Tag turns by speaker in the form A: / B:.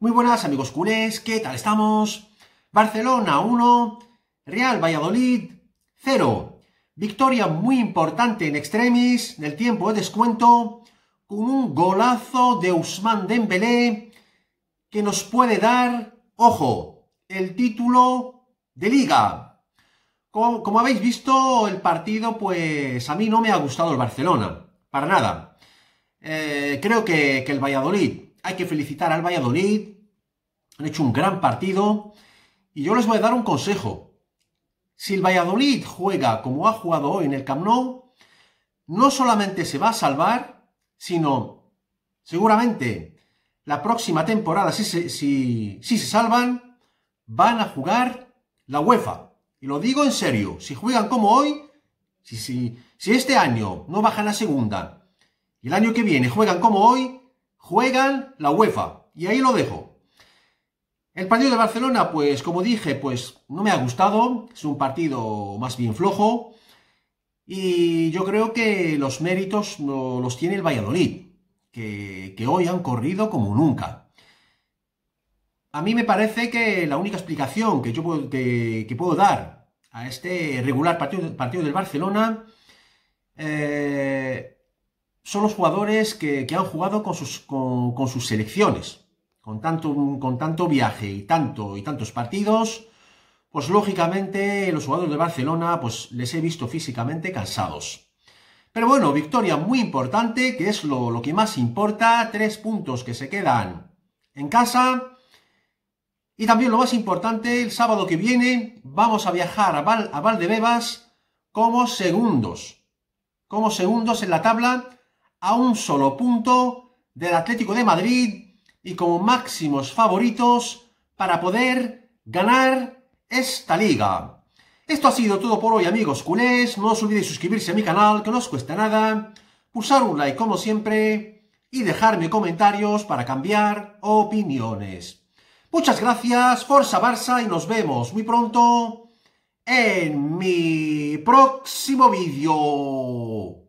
A: Muy buenas amigos culés, ¿qué tal estamos? Barcelona 1, Real Valladolid 0. Victoria muy importante en extremis, en el tiempo de descuento, con un golazo de Usman Dembélé que nos puede dar, ojo, el título de liga. Como, habéis visto, el partido, pues a mí no me ha gustado el Barcelona, para nada. Eh, creo que el Valladolid hay que felicitar al Valladolid, han hecho un gran partido. Y yo les voy a dar un consejo. Si el Valladolid juega como ha jugado hoy en el Camp Nou, no solamente se va a salvar, sino seguramente la próxima temporada, si se, si, si se salvan, van a jugar la UEFA. Y lo digo en serio, si juegan como hoy, si, si, si este año no bajan a segunda y el año que viene juegan como hoy, juegan la UEFA. Y ahí lo dejo. El partido de Barcelona, pues como dije, pues no me ha gustado. Es un partido más bien flojo. Y yo creo que los méritos los tiene el Valladolid, que, hoy han corrido como nunca. A mí me parece que la única explicación que yo puedo, dar a este regular partido, del Barcelona eh, son los jugadores que, han jugado con sus, con, sus selecciones. Con tanto, con tanto, viaje y, tanto, y tantos partidos, pues lógicamente los jugadores de Barcelona pues les he visto físicamente cansados. Pero bueno, victoria muy importante, que es lo, que más importa, tres puntos que se quedan en casa. Y también lo más importante, el sábado que viene vamos a viajar a, Val, a Valdebebas como segundos. Como segundos en la tabla a un solo punto del Atlético de Madrid y como máximos favoritos para poder ganar esta liga. Esto ha sido todo por hoy amigos culés, no os olvidéis suscribirse a mi canal que no os cuesta nada, pulsar un like como siempre y dejarme comentarios para cambiar opiniones. Muchas gracias, Forza Barça y nos vemos muy pronto en mi próximo vídeo.